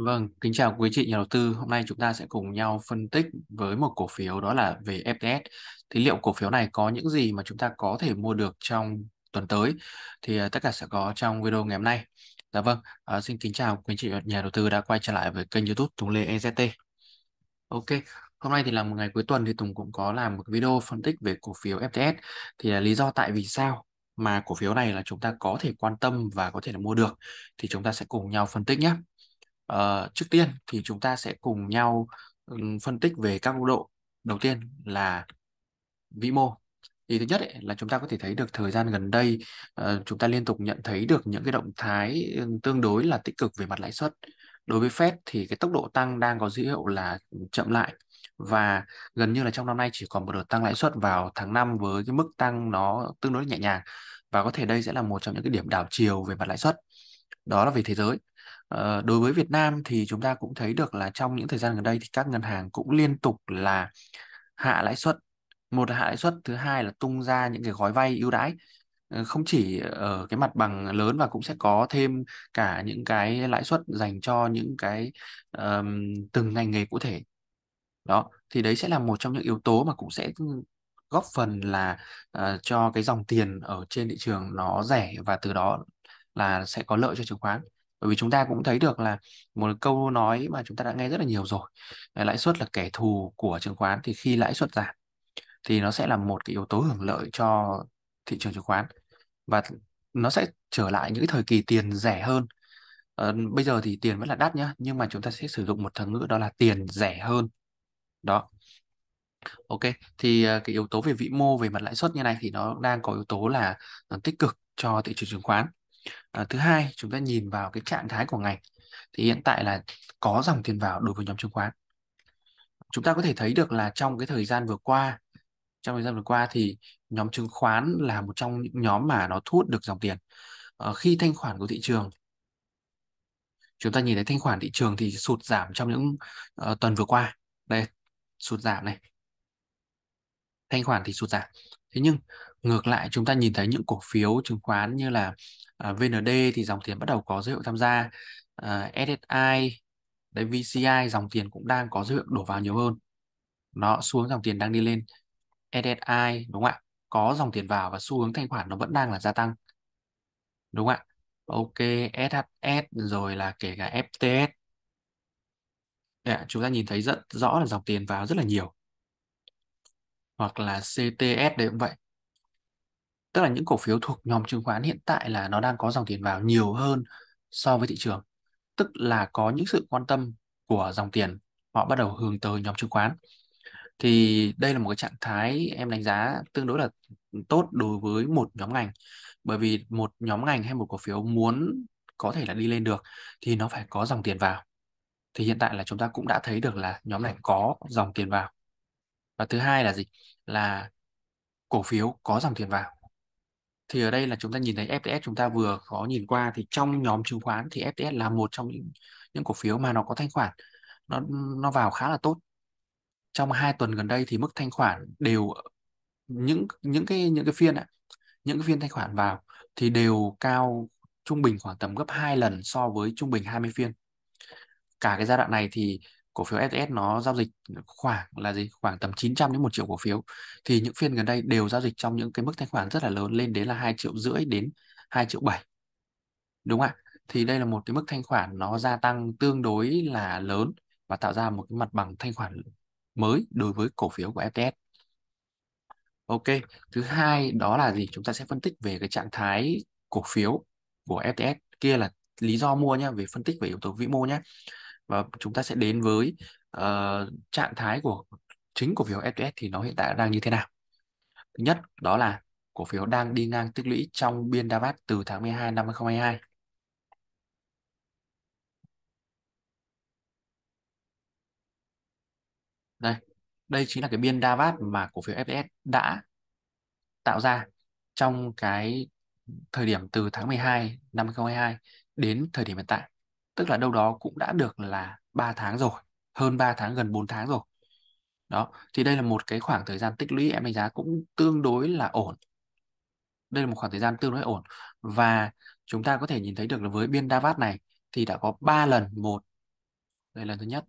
Vâng, kính chào quý chị nhà đầu tư. Hôm nay chúng ta sẽ cùng nhau phân tích với một cổ phiếu đó là về FTS. Thì liệu cổ phiếu này có những gì mà chúng ta có thể mua được trong tuần tới? Thì à, tất cả sẽ có trong video ngày hôm nay. Dạ vâng, à, xin kính chào quý chị nhà đầu tư đã quay trở lại với kênh YouTube Tùng Lê EZT. Ok, hôm nay thì là một ngày cuối tuần thì Tùng cũng có làm một video phân tích về cổ phiếu FTS. Thì là lý do tại vì sao mà cổ phiếu này là chúng ta có thể quan tâm và có thể là mua được thì chúng ta sẽ cùng nhau phân tích nhé uh, trước tiên thì chúng ta sẽ cùng nhau um, phân tích về các góc độ đầu tiên là vĩ mô thì thứ nhất ấy, là chúng ta có thể thấy được thời gian gần đây uh, chúng ta liên tục nhận thấy được những cái động thái tương đối là tích cực về mặt lãi suất đối với Fed thì cái tốc độ tăng đang có dấu hiệu là chậm lại và gần như là trong năm nay chỉ còn một đợt tăng lãi suất vào tháng 5 với cái mức tăng nó tương đối nhẹ nhàng và có thể đây sẽ là một trong những cái điểm đảo chiều về mặt lãi suất đó là về thế giới Ờ, đối với Việt Nam thì chúng ta cũng thấy được là trong những thời gian gần đây thì các ngân hàng cũng liên tục là hạ lãi suất. Một là hạ lãi suất, thứ hai là tung ra những cái gói vay ưu đãi ờ, không chỉ ở cái mặt bằng lớn và cũng sẽ có thêm cả những cái lãi suất dành cho những cái um, từng ngành nghề cụ thể đó thì đấy sẽ là một trong những yếu tố mà cũng sẽ góp phần là uh, cho cái dòng tiền ở trên thị trường nó rẻ và từ đó là sẽ có lợi cho chứng khoán bởi vì chúng ta cũng thấy được là một câu nói mà chúng ta đã nghe rất là nhiều rồi lãi suất là kẻ thù của chứng khoán thì khi lãi suất giảm thì nó sẽ là một cái yếu tố hưởng lợi cho thị trường chứng khoán và nó sẽ trở lại những thời kỳ tiền rẻ hơn à, bây giờ thì tiền vẫn là đắt nhá nhưng mà chúng ta sẽ sử dụng một thuật ngữ đó là tiền rẻ hơn đó ok thì ờ, cái yếu tố về vĩ mô về mặt lãi suất như này thì nó đang có yếu tố là ờ, tích cực cho thị trường chứng khoán à, thứ hai chúng ta nhìn vào cái trạng thái của ngành thì hiện tại là có dòng tiền vào đối với nhóm chứng khoán chúng ta có thể thấy được là trong cái thời gian vừa qua trong thời gian vừa qua thì nhóm chứng khoán là một trong những nhóm mà nó thu hút được dòng tiền à, khi thanh khoản của thị trường chúng ta nhìn thấy thanh khoản thị trường thì sụt giảm trong những uh, tuần vừa qua đây sụt giảm này thanh khoản thì sụt giảm thế nhưng Ngược lại chúng ta nhìn thấy những cổ phiếu chứng khoán như là uh, à, VND thì dòng tiền bắt đầu có dấu hiệu tham gia, uh, à, SSI, đấy VCI dòng tiền cũng đang có dấu hiệu đổ vào nhiều hơn. Nó xuống dòng tiền đang đi lên. SSI đúng không ạ? Có dòng tiền vào và xu hướng thanh khoản nó vẫn đang là gia tăng. Đúng không ạ? Ok, SHS rồi là kể cả FTS. Yeah, chúng ta nhìn thấy rất rõ là dòng tiền vào rất là nhiều. Hoặc là CTS đấy cũng vậy tức là những cổ phiếu thuộc nhóm chứng khoán hiện tại là nó đang có dòng tiền vào nhiều hơn so với thị trường tức là có những sự quan tâm của dòng tiền họ bắt đầu hướng tới nhóm chứng khoán thì đây là một cái trạng thái em đánh giá tương đối là tốt đối với một nhóm ngành bởi vì một nhóm ngành hay một cổ phiếu muốn có thể là đi lên được thì nó phải có dòng tiền vào thì hiện tại là chúng ta cũng đã thấy được là nhóm này có dòng tiền vào và thứ hai là gì là cổ phiếu có dòng tiền vào thì ở đây là chúng ta nhìn thấy FTS chúng ta vừa có nhìn qua thì trong nhóm chứng khoán thì FTS là một trong những những cổ phiếu mà nó có thanh khoản nó nó vào khá là tốt trong hai tuần gần đây thì mức thanh khoản đều những những cái những cái phiên ạ những cái phiên thanh khoản vào thì đều cao trung bình khoảng tầm gấp 2 lần so với trung bình 20 phiên cả cái giai đoạn này thì cổ phiếu SS nó giao dịch khoảng là gì khoảng tầm 900 đến 1 triệu cổ phiếu thì những phiên gần đây đều giao dịch trong những cái mức thanh khoản rất là lớn lên đến là 2 triệu rưỡi đến 2 triệu 7 đúng không ạ thì đây là một cái mức thanh khoản nó gia tăng tương đối là lớn và tạo ra một cái mặt bằng thanh khoản mới đối với cổ phiếu của FTS Ok, thứ hai đó là gì? Chúng ta sẽ phân tích về cái trạng thái cổ phiếu của FTS kia là lý do mua nhé, về phân tích về yếu tố vĩ mô nhé và chúng ta sẽ đến với uh, trạng thái của chính cổ phiếu FTS thì nó hiện tại đang như thế nào. Thứ nhất đó là cổ phiếu đang đi ngang tích lũy trong biên đa vát từ tháng 12 năm 2022. Đây, đây chính là cái biên đa vát mà cổ phiếu fs đã tạo ra trong cái thời điểm từ tháng 12 năm 2022 đến thời điểm hiện tại tức là đâu đó cũng đã được là 3 tháng rồi hơn 3 tháng gần 4 tháng rồi đó thì đây là một cái khoảng thời gian tích lũy em đánh giá cũng tương đối là ổn đây là một khoảng thời gian tương đối ổn và chúng ta có thể nhìn thấy được là với biên đa vát này thì đã có 3 lần một đây là lần thứ nhất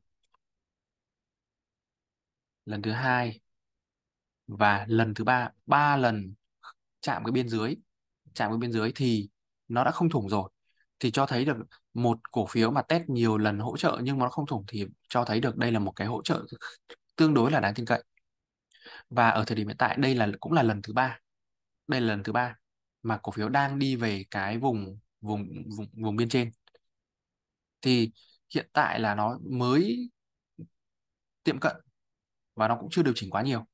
lần thứ hai và lần thứ ba ba lần chạm cái biên dưới chạm cái biên dưới thì nó đã không thủng rồi thì cho thấy được một cổ phiếu mà test nhiều lần hỗ trợ nhưng mà nó không thủng thì cho thấy được đây là một cái hỗ trợ tương đối là đáng tin cậy và ở thời điểm hiện tại đây là cũng là lần thứ ba đây là lần thứ ba mà cổ phiếu đang đi về cái vùng vùng vùng vùng biên trên thì hiện tại là nó mới tiệm cận và nó cũng chưa điều chỉnh quá nhiều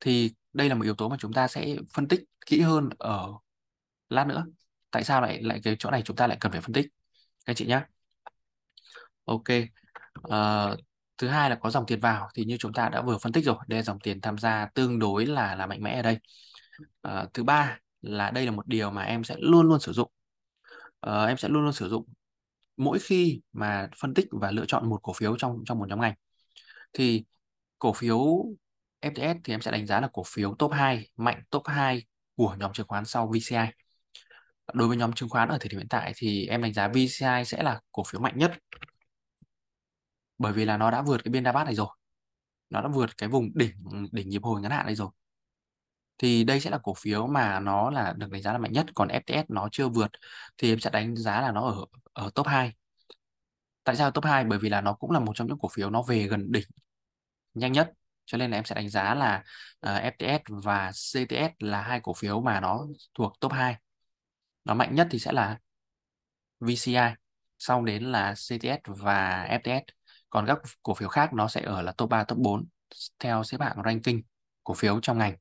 thì đây là một yếu tố mà chúng ta sẽ phân tích kỹ hơn ở lát nữa tại sao lại lại cái chỗ này chúng ta lại cần phải phân tích các chị nhé ok à, thứ hai là có dòng tiền vào thì như chúng ta đã vừa phân tích rồi đây là dòng tiền tham gia tương đối là là mạnh mẽ ở đây à, thứ ba là đây là một điều mà em sẽ luôn luôn sử dụng à, em sẽ luôn luôn sử dụng mỗi khi mà phân tích và lựa chọn một cổ phiếu trong trong một nhóm ngành thì cổ phiếu FTS thì em sẽ đánh giá là cổ phiếu top 2 mạnh top 2 của nhóm chứng khoán sau VCI đối với nhóm chứng khoán ở thời điểm hiện tại thì em đánh giá VCI sẽ là cổ phiếu mạnh nhất bởi vì là nó đã vượt cái biên bát này rồi nó đã vượt cái vùng đỉnh đỉnh nhịp hồi ngắn hạn này rồi thì đây sẽ là cổ phiếu mà nó là được đánh giá là mạnh nhất còn FTS nó chưa vượt thì em sẽ đánh giá là nó ở ở top 2 tại sao top 2 bởi vì là nó cũng là một trong những cổ phiếu nó về gần đỉnh nhanh nhất cho nên là em sẽ đánh giá là uh, ờ, FTS và CTS là hai cổ phiếu mà nó thuộc top 2 nó mạnh nhất thì sẽ là VCI sau đến là CTS và FTS còn các cổ phiếu khác nó sẽ ở là top 3, top 4 theo xếp hạng ranking cổ phiếu trong ngành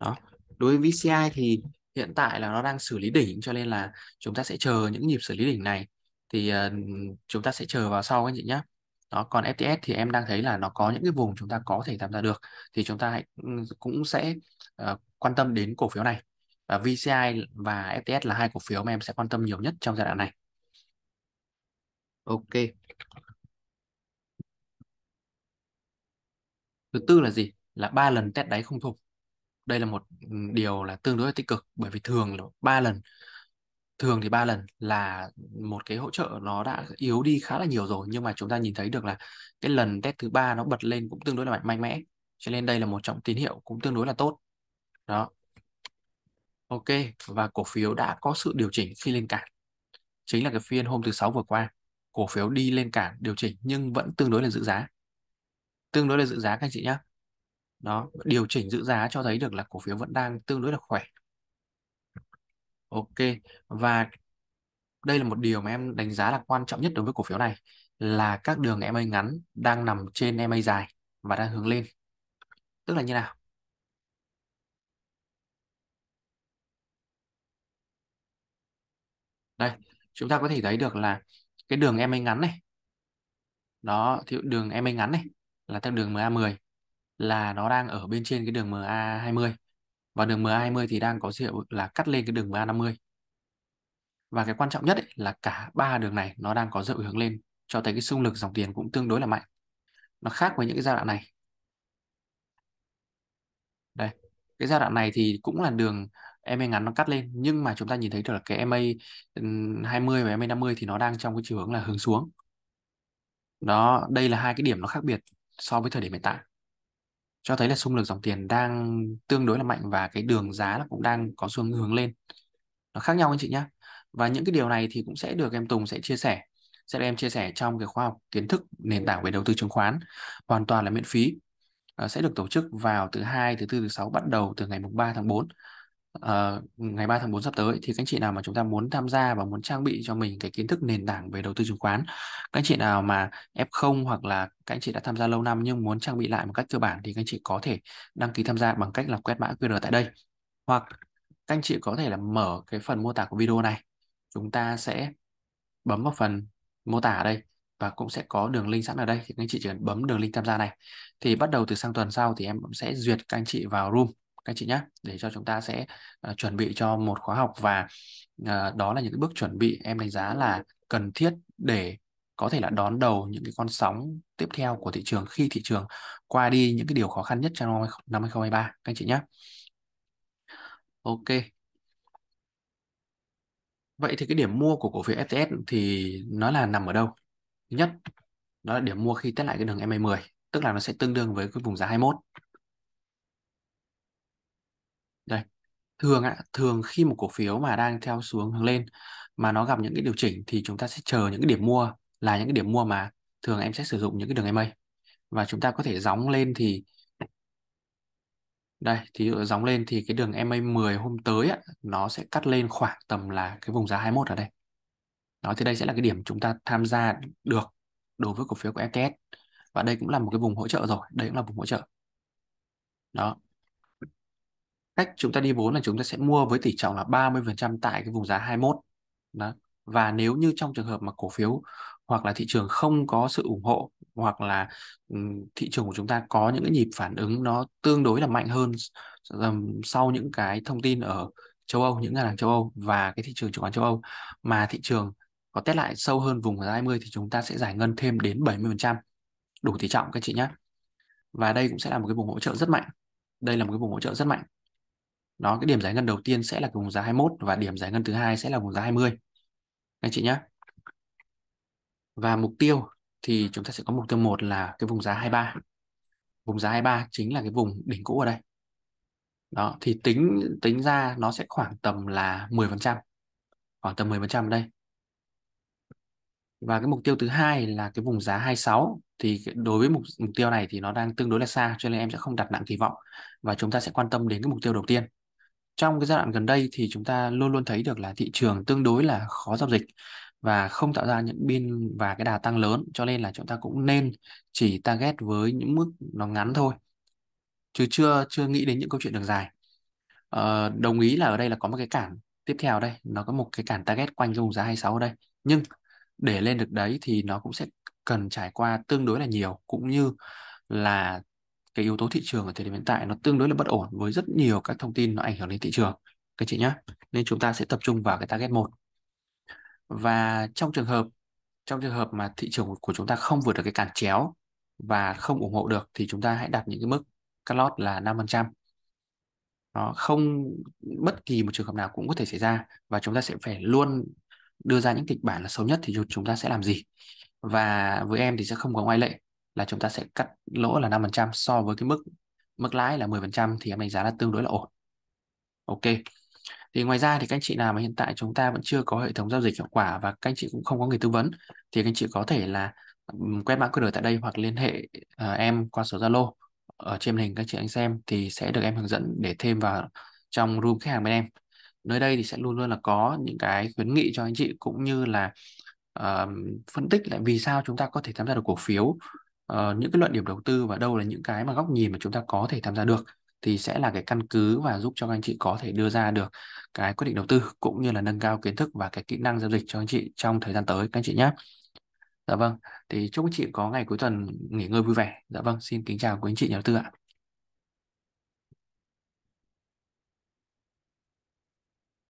đó đối với VCI thì hiện tại là nó đang xử lý đỉnh cho nên là chúng ta sẽ chờ những nhịp xử lý đỉnh này thì uh, chúng ta sẽ chờ vào sau anh chị nhé đó còn FTS thì em đang thấy là nó có những cái vùng chúng ta có thể tham gia được thì chúng ta hãy ừ, cũng sẽ uh, quan tâm đến cổ phiếu này VCI và FTS là hai cổ phiếu mà em sẽ quan tâm nhiều nhất trong giai đoạn này ok thứ tư là gì là ba lần test đáy không thủng đây là một ừ, điều là tương đối là tích cực bởi vì thường là ba lần thường thì ba lần là một cái hỗ trợ nó đã yếu đi khá là nhiều rồi nhưng mà chúng ta nhìn thấy được là cái lần test thứ ba nó bật lên cũng tương đối là mạnh mẽ cho nên đây là một trọng tín hiệu cũng tương đối là tốt đó Ok, và cổ phiếu đã có sự điều chỉnh khi lên cản. Chính là cái phiên hôm thứ sáu vừa qua, cổ phiếu đi lên cản điều chỉnh nhưng vẫn tương đối là giữ giá. Tương đối là giữ giá các anh chị nhé. Đó, điều chỉnh giữ giá cho thấy được là cổ phiếu vẫn đang tương đối là khỏe. Ok, và đây là một điều mà em đánh giá là quan trọng nhất đối với cổ phiếu này là các đường MA ngắn đang nằm trên MA dài và đang hướng lên. Tức là như nào? đây chúng ta có thể thấy được là cái đường em ngắn này đó thì đường em ngắn này là theo đường MA10 là nó đang ở bên trên cái đường MA20 và đường MA20 thì đang có hiệu là cắt lên cái đường MA50 và cái quan trọng nhất ấy, là cả ba đường này nó đang có dấu hướng lên cho thấy cái xung lực dòng tiền cũng tương đối là mạnh nó khác với những cái giai đoạn này đây cái giai đoạn này thì cũng là đường MA ngắn nó cắt lên nhưng mà chúng ta nhìn thấy được là cái MA 20 và MA 50 thì nó đang trong cái chiều hướng là hướng xuống đó đây là hai cái điểm nó khác biệt so với thời điểm hiện tại cho thấy là xung lực dòng tiền đang tương đối là mạnh và cái đường giá nó cũng đang có xu hướng lên nó khác nhau anh chị nhé và những cái điều này thì cũng sẽ được em Tùng sẽ chia sẻ sẽ được em chia sẻ trong cái khóa học kiến thức nền tảng về đầu tư chứng khoán hoàn toàn là miễn phí ờ, sẽ được tổ chức vào thứ hai, thứ tư, thứ sáu bắt đầu từ ngày mùng 3 tháng 4 uh, ngày 3 tháng 4 sắp tới thì các anh chị nào mà chúng ta muốn tham gia và muốn trang bị cho mình cái kiến thức nền tảng về đầu tư chứng khoán các anh chị nào mà F0 hoặc là các anh chị đã tham gia lâu năm nhưng muốn trang bị lại một cách cơ bản thì các anh chị có thể đăng ký tham gia bằng cách là quét mã QR tại đây hoặc các anh chị có thể là mở cái phần mô tả của video này chúng ta sẽ bấm vào phần mô tả ở đây và cũng sẽ có đường link sẵn ở đây thì các anh chị chỉ cần bấm đường link tham gia này thì bắt đầu từ sang tuần sau thì em sẽ duyệt các anh chị vào room các chị nhé để cho chúng ta sẽ uh, chuẩn bị cho một khóa học và uh, đó là những cái bước chuẩn bị em đánh giá là cần thiết để có thể là đón đầu những cái con sóng tiếp theo của thị trường khi thị trường qua đi những cái điều khó khăn nhất trong năm 2023 các anh chị nhé. Ok. Vậy thì cái điểm mua của cổ phiếu FTS thì nó là nằm ở đâu? Thứ nhất, đó là điểm mua khi test lại cái đường MA10, tức là nó sẽ tương đương với cái vùng giá 21 thường ạ thường khi một cổ phiếu mà đang theo xuống hướng lên mà nó gặp những cái điều chỉnh thì chúng ta sẽ chờ những cái điểm mua là những cái điểm mua mà thường em sẽ sử dụng những cái đường EMA và chúng ta có thể gióng lên thì đây thì gióng lên thì cái đường EMA 10 hôm tới á, nó sẽ cắt lên khoảng tầm là cái vùng giá 21 ở đây đó thì đây sẽ là cái điểm chúng ta tham gia được đối với cổ phiếu của FTS e và đây cũng là một cái vùng hỗ trợ rồi đây cũng là vùng hỗ trợ đó cách chúng ta đi vốn là chúng ta sẽ mua với tỷ trọng là 30% tại cái vùng giá 21 đó và nếu như trong trường hợp mà cổ phiếu hoặc là thị trường không có sự ủng hộ hoặc là ừ, thị trường của chúng ta có những cái nhịp phản ứng nó tương đối là mạnh hơn sau những cái thông tin ở châu Âu những ngân hàng châu Âu và cái thị trường chứng khoán châu Âu mà thị trường có test lại sâu hơn vùng giá 20 thì chúng ta sẽ giải ngân thêm đến 70% đủ tỷ trọng các chị nhé và đây cũng sẽ là một cái vùng hỗ trợ rất mạnh đây là một cái vùng hỗ trợ rất mạnh đó cái điểm giải ngân đầu tiên sẽ là vùng giá 21 và điểm giải ngân thứ hai sẽ là vùng giá 20 anh chị nhé và mục tiêu thì chúng ta sẽ có mục tiêu một là cái vùng giá 23 vùng giá 23 chính là cái vùng đỉnh cũ ở đây đó thì tính tính ra nó sẽ khoảng tầm là 10 phần trăm khoảng tầm 10 phần trăm đây và cái mục tiêu thứ hai là cái vùng giá 26 thì đối với mục, mục tiêu này thì nó đang tương đối là xa cho nên em sẽ không đặt nặng kỳ vọng và chúng ta sẽ quan tâm đến cái mục tiêu đầu tiên trong cái giai đoạn gần đây thì chúng ta luôn luôn thấy được là thị trường tương đối là khó giao dịch và không tạo ra những biên và cái đà tăng lớn cho nên là chúng ta cũng nên chỉ target với những mức nó ngắn thôi chứ chưa chưa nghĩ đến những câu chuyện đường dài ờ, đồng ý là ở đây là có một cái cản tiếp theo đây nó có một cái cản target quanh cái vùng giá 26 ở đây nhưng để lên được đấy thì nó cũng sẽ cần trải qua tương đối là nhiều cũng như là cái yếu tố thị trường ở thời điểm hiện tại nó tương đối là bất ổn với rất nhiều các thông tin nó ảnh hưởng đến thị trường các chị nhé nên chúng ta sẽ tập trung vào cái target một và trong trường hợp trong trường hợp mà thị trường của chúng ta không vượt được cái cản chéo và không ủng hộ được thì chúng ta hãy đặt những cái mức cắt lót là 5%. nó không bất kỳ một trường hợp nào cũng có thể xảy ra và chúng ta sẽ phải luôn đưa ra những kịch bản là xấu nhất thì chúng ta sẽ làm gì. Và với em thì sẽ không có ngoại lệ là chúng ta sẽ cắt lỗ là 5% so với cái mức mức lãi là 10% thì em đánh giá là tương đối là ổn. Ok. Thì ngoài ra thì các anh chị nào mà hiện tại chúng ta vẫn chưa có hệ thống giao dịch hiệu quả và các anh chị cũng không có người tư vấn thì các anh chị có thể là quét mã QR tại đây hoặc liên hệ uh, em qua số Zalo ở trên hình các chị anh xem thì sẽ được em hướng dẫn để thêm vào trong room khách hàng bên em. Nơi đây thì sẽ luôn luôn là có những cái khuyến nghị cho anh chị cũng như là uh, phân tích lại vì sao chúng ta có thể tham gia được cổ phiếu Ờ, những cái luận điểm đầu tư và đâu là những cái mà góc nhìn mà chúng ta có thể tham gia được thì sẽ là cái căn cứ và giúp cho các anh chị có thể đưa ra được cái quyết định đầu tư cũng như là nâng cao kiến thức và cái kỹ năng giao dịch cho anh chị trong thời gian tới các anh chị nhé. Dạ vâng, thì chúc anh chị có ngày cuối tuần nghỉ ngơi vui vẻ. Dạ vâng, xin kính chào quý anh chị nhà đầu tư ạ.